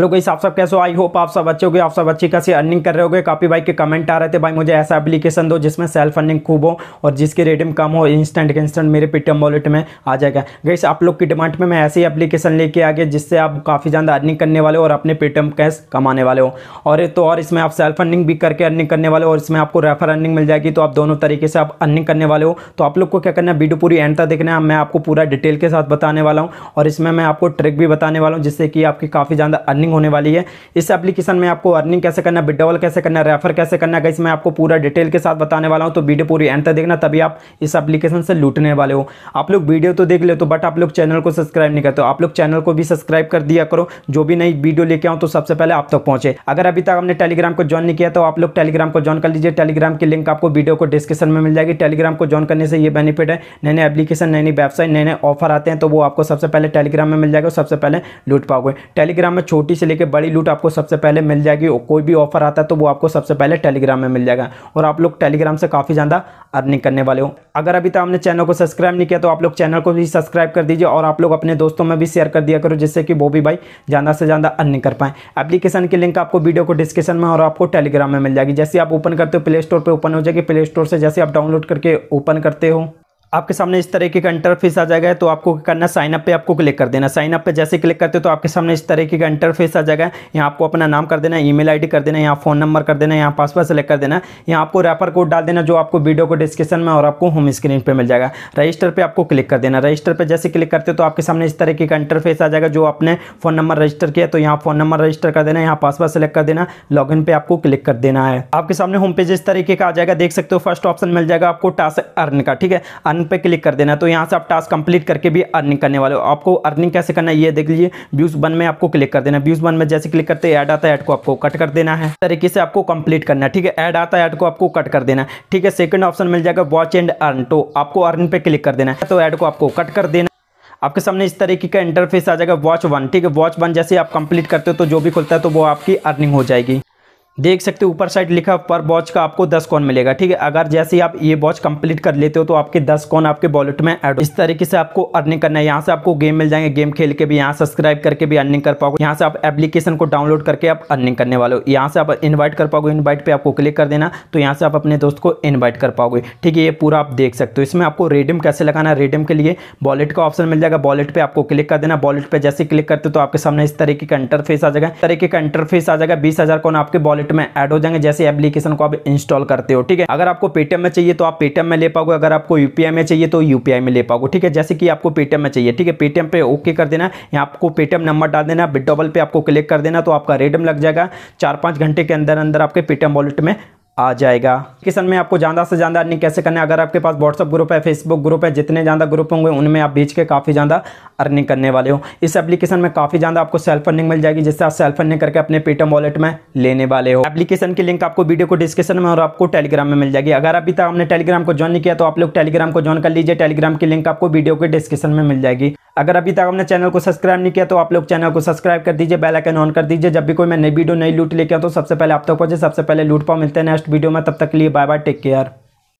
hello आप सब कैसे हो आई होप आप सब अच्छे हो आप सब अच्छी कैसे अर्निंग कर रहे हो गए काफ़ी भाई के कमेंट आ रहे थे भाई मुझे ऐसा एप्लीकेशन दो जिसमें सेल्फ अर्निंग खूब हो और जिसकी रेटिंग कम हो इंस्टेंट इंस्टेंट मेरे पेटीएम वॉलेट में आ जाएगा गई आप लोग की डिमांड में मैं ऐसे ही एप्लीकेशन लेके आ गया जिससे आप काफ़ी ज़्यादा अर्निंग करने वाले हो और अपने पेटीएम कैश कमाने वाले हो और तो और इसमें आप सेल्फ अर्निंग भी करके अर्निंग करने वाले हो और इसमें आपको रेफर अर्निंग मिल जाएगी तो आप दोनों तरीके से आप अर्निंग करने वाले हो तो आप लोग को क्या करना है वीडियो पूरी एंड तक देखना है मैं आपको पूरा डिटेल के साथ बताने वाला हूँ और इसमें मैं आपको ट्रिक भी बताने वाला हूँ जिससे कि आपकी काफ़ी ज़्यादा अर्निंग होने वाली है इस एप्लीकेशन में आपको अर्निंग कैसे करना विड्रॉवल कैसे करना रेफर कैसे करना गाइस मैं आपको पूरा डिटेल के साथ बताने वाला हूँ तो वीडियो पूरी एंड तक देखना तभी आप इस एप्लीकेशन से लूटने वाले हो आप लोग वीडियो तो देख लेते तो बट आप लोग चैनल को सब्सक्राइब नहीं करते आप लोग चैनल को भी सब्सक्राइब कर दिया करो जो भी नई वीडियो लेके आओ तो सबसे पहले आप तक पहुंचे अगर अभी तक हमने टेलीग्राम को ज्वाइन नहीं किया तो आप लोग टेलीग्राम को ज्वाइन कर लीजिए टेलीग्राम की लिंक आपको वीडियो को डिस्क्रिप्शन में मिल जाएगी टेलीग्राम को ज्वाइन करने से ये बेनिफिट है नए नए एप्लीकेशन नई नई वेबसाइट नए नए ऑफर आते हैं तो वो आपको सबसे पहले टेलीग्राम में मिल जाएगा सबसे पहले लूट पाओगे टेलीग्राम में छोटी छोटी से लेकर बड़ी लूट आपको सबसे पहले मिल जाएगी कोई भी ऑफर आता है तो वो आपको सबसे पहले टेलीग्राम में मिल जाएगा और आप लोग टेलीग्राम से काफ़ी ज़्यादा अर्निंग करने वाले हो अगर अभी तक आपने चैनल को सब्सक्राइब नहीं किया तो आप लोग चैनल को भी सब्सक्राइब कर दीजिए और आप लोग अपने दोस्तों में भी शेयर कर दिया करो जिससे कि वो भी भाई ज़्यादा से ज़्यादा अर्निंग कर पाएँ एप्लीकेशन की लिंक आपको वीडियो को डिस्क्रिप्शन में और आपको टेलीग्राम में मिल जाएगी जैसे आप ओपन करते हो प्ले स्टोर पर ओपन हो जाएगी प्ले स्टोर से जैसे आप डाउनलोड करके ओपन करते हो आपके सामने इस तरीके का इंटरफेस आ जाएगा तो आपको करना साइन अप पे आपको क्लिक कर देना साइन अप पे जैसे क्लिक करते हो तो आपके सामने इस तरीके का इंटरफेस आ जाएगा यहाँ आपको अपना नाम कर देना ईमेल आईडी कर देना यहाँ फोन नंबर कर देना यहाँ पासवर्ड सेलेक्ट कर देना यहाँ आपको रेफर कोड डाल देना जो आपको वीडियो को डिस्क्रिप्शन में और आपको होम स्क्रीन पर मिल जाएगा रजिस्टर पर आपको क्लिक कर देना रजिस्टर पर जैसे क्लिक करते हो तो आपके सामने इस तरीके का इंटरफेस आ जाएगा जो आपने फोन नंबर रजिस्टर किया तो यहाँ फोन नंबर रजिस्टर कर देना यहाँ पासवर्ड सेलेक्ट कर देना लॉग पर आपको क्लिक कर देना है आपके सामने होम पेज इस तरीके का आ जाएगा देख सकते हो फर्स्ट ऑप्शन मिल जाएगा आपको टास्क अर्न का ठीक है अर्न बटन पे क्लिक कर देना तो यहाँ से आप टास्क कंप्लीट करके भी अर्निंग करने वाले हो आपको अर्निंग कैसे करना है ये देख लीजिए व्यूज़ वन में आपको क्लिक कर देना व्यूज़ वन में जैसे क्लिक करते ऐड आता है ऐड को आपको कट कर देना है तरीके से आपको कंप्लीट करना है ठीक है ऐड आता है ऐड को आपको कट कर देना है ठीक है सेकंड ऑप्शन मिल जाएगा वॉच एंड अर्न तो आपको अर्न पे क्लिक कर देना है तो ऐड को आपको कट कर देना आपके सामने इस तरीके का इंटरफेस आ जाएगा वॉच वन ठीक है वॉच वन जैसे आप कंप्लीट करते हो तो जो भी खुलता है तो वो आपकी अर्निंग हो जाएगी देख सकते हो ऊपर साइड लिखा पर वॉच का आपको दस कॉन मिलेगा ठीक है अगर जैसे आप ये वॉच कंप्लीट कर लेते हो तो आपके दस कॉन आपके वॉलेट में ऐड इस तरीके से आपको अर्निंग करना है यहाँ से आपको गेम मिल जाएंगे गेम खेल के भी यहाँ सब्सक्राइब करके भी अर्निंग कर पाओगे यहाँ से आप एप्लीकेशन को डाउनलोड करके आप अर्निंग करने वाले हो यहाँ से आप इन्वाइट कर पाओगे इन्वाइट पर आपको क्लिक कर देना तो यहाँ से आप अपने दोस्त को इन्वाइट कर पाओगे ठीक है ये पूरा आप देख सकते हो इसमें आपको रेडियम कैसे लगाना है रेडियम के लिए वॉलेट का ऑप्शन मिल जाएगा वॉलेट पर आपको क्लिक कर देना वॉलेट पर जैसे क्लिक करते हो तो आपके सामने इस तरीके का इंटरफेस आ जाएगा तरीके का इंटरफेस आ जाएगा बीस कौन आपके वॉलेट वॉलेट में ऐड हो जाएंगे जैसे एप्लीकेशन को आप इंस्टॉल करते हो ठीक है अगर आपको पेटीएम में चाहिए तो आप पेटीएम में ले पाओगे अगर आपको यूपीआई में चाहिए तो यूपीआई में ले पाओगे ठीक है जैसे कि आपको पेटीएम में चाहिए ठीक है पेटीएम पे ओके कर देना यहाँ आपको पेटीएम नंबर डाल देना डबल पे आपको क्लिक कर देना तो आपका रेडम लग जाएगा चार पाँच घंटे के अंदर अंदर आपके पेटीएम वॉलेट में आ जाएगा किसान में आपको ज़्यादा से ज़्यादा अर्निंग कैसे करना है अगर आपके पास व्हाट्सअप ग्रुप है फेसबुक ग्रुप है जितने ज़्यादा ग्रुप होंगे उनमें आप बेच के काफ़ी ज़्यादा अर्निंग करने वाले हो इस एप्लीकेशन में काफ़ी ज़्यादा आपको सेल्फ अर्निंग मिल जाएगी जिससे आप सेल्फ अर्निंग करके अपने पेटम वॉलेट में लेने वाले हो एप्लीकेशन की लिंक आपको वीडियो को डिस्क्रिप्शन में और आपको टेलीग्राम में मिल जाएगी अगर अभी तक आपने टेलीग्राम को ज्वाइन नहीं किया तो आप लोग टेलीग्राम को ज्वाइन कर लीजिए टेलीग्राम की लिंक आपको वीडियो के डिस्क्रिप्शन में मिल जाएगी अगर अभी तक आपने चैनल को सब्सक्राइब नहीं किया तो आप लोग चैनल को सब्सक्राइब कर दीजिए बेल आइकन ऑन कर दीजिए जब भी कोई मैं नई वीडियो नई लूट लेके आऊँ तो सबसे पहले आप तक पहुंचे सबसे पहले लूट पाओ मिलते हैं नेक्स्ट वीडियो में तब तक के लिए बाय बाय टेक केयर